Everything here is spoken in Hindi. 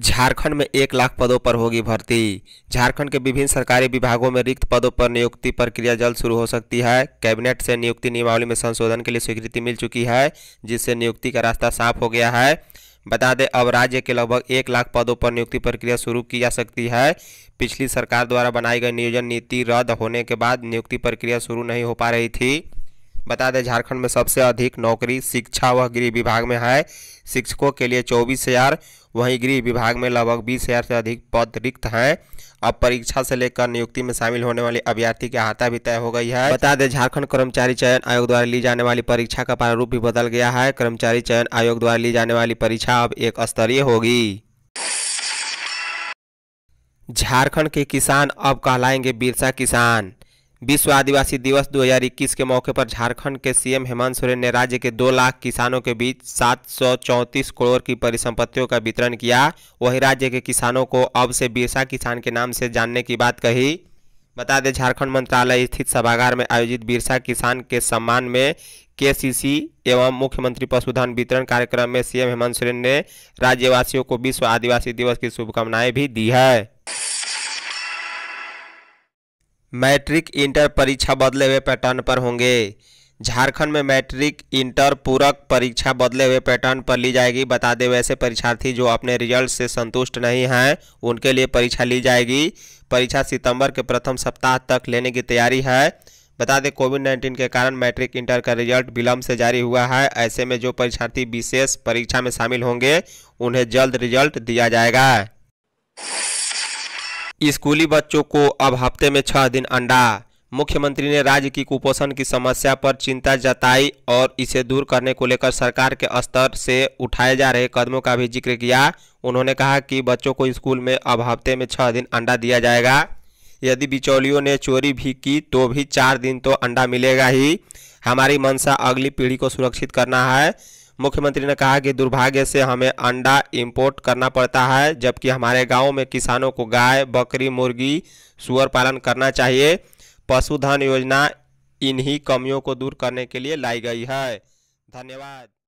झारखंड में एक लाख पदों पर होगी भर्ती झारखंड के विभिन्न सरकारी विभागों में रिक्त पदों पर नियुक्ति प्रक्रिया जल्द शुरू हो सकती है कैबिनेट से नियुक्ति नियमावली में संशोधन के लिए स्वीकृति मिल चुकी है जिससे नियुक्ति का रास्ता साफ हो गया है बता दें अब राज्य के लगभग एक लाख पदों पर नियुक्ति प्रक्रिया शुरू की जा सकती है पिछली सरकार द्वारा बनाई गई नियोजन नीति रद्द होने के बाद नियुक्ति प्रक्रिया शुरू नहीं हो पा रही थी बता दें झारखंड में सबसे अधिक नौकरी शिक्षा व गृह विभाग में है शिक्षकों के लिए चौबीस हज़ार वहीं गृह विभाग में लगभग बीस हज़ार से अधिक पद रिक्त हैं अब परीक्षा से लेकर नियुक्ति में शामिल होने वाले अभ्यर्थी की अहाता भी तय हो गई है बता दें झारखंड कर्मचारी चयन आयोग द्वारा ली जाने वाली परीक्षा का प्रारूप भी बदल गया है कर्मचारी चयन आयोग द्वारा ली जाने वाली परीक्षा अब एक स्तरीय होगी झारखंड के किसान अब कहलाएंगे बिरसा किसान विश्व आदिवासी दिवस 2021 के मौके पर झारखंड के सीएम हेमंत सोरेन ने राज्य के दो लाख किसानों के बीच सात करोड़ की परिसंपत्तियों का वितरण किया वहीं राज्य के किसानों को अब से बिरसा किसान के नाम से जानने की बात कही बता दें झारखंड मंत्रालय स्थित सभागार में आयोजित बिरसा किसान के सम्मान में केसीसी एवं मुख्यमंत्री पशुधन वितरण कार्यक्रम में सीएम हेमंत सोरेन ने राज्यवासियों को विश्व आदिवासी दिवस की शुभकामनाएं भी दी है मैट्रिक इंटर परीक्षा बदले हुए पैटर्न पर होंगे झारखंड में मैट्रिक इंटर पूरक परीक्षा बदले हुए पैटर्न पर ली जाएगी बता दें वैसे परीक्षार्थी जो अपने रिजल्ट से संतुष्ट नहीं हैं उनके लिए परीक्षा ली जाएगी परीक्षा सितंबर के प्रथम सप्ताह तक लेने की तैयारी है बता दें कोविड नाइन्टीन के कारण मैट्रिक इंटर का रिजल्ट विलम्ब से जारी हुआ है ऐसे में जो परीक्षार्थी विशेष परीक्षा में शामिल होंगे उन्हें जल्द रिजल्ट दिया जाएगा स्कूली बच्चों को अब हफ्ते में छह दिन अंडा मुख्यमंत्री ने राज्य की कुपोषण की समस्या पर चिंता जताई और इसे दूर करने को लेकर सरकार के स्तर से उठाए जा रहे कदमों का भी जिक्र किया उन्होंने कहा कि बच्चों को स्कूल में अब हफ्ते में छह दिन अंडा दिया जाएगा यदि बिचौलियों ने चोरी भी की तो भी चार दिन तो अंडा मिलेगा ही हमारी मंशा अगली पीढ़ी को सुरक्षित करना है मुख्यमंत्री ने कहा कि दुर्भाग्य से हमें अंडा इंपोर्ट करना पड़ता है जबकि हमारे गाँव में किसानों को गाय बकरी मुर्गी सुअर पालन करना चाहिए पशुधन योजना इन्हीं कमियों को दूर करने के लिए लाई गई है धन्यवाद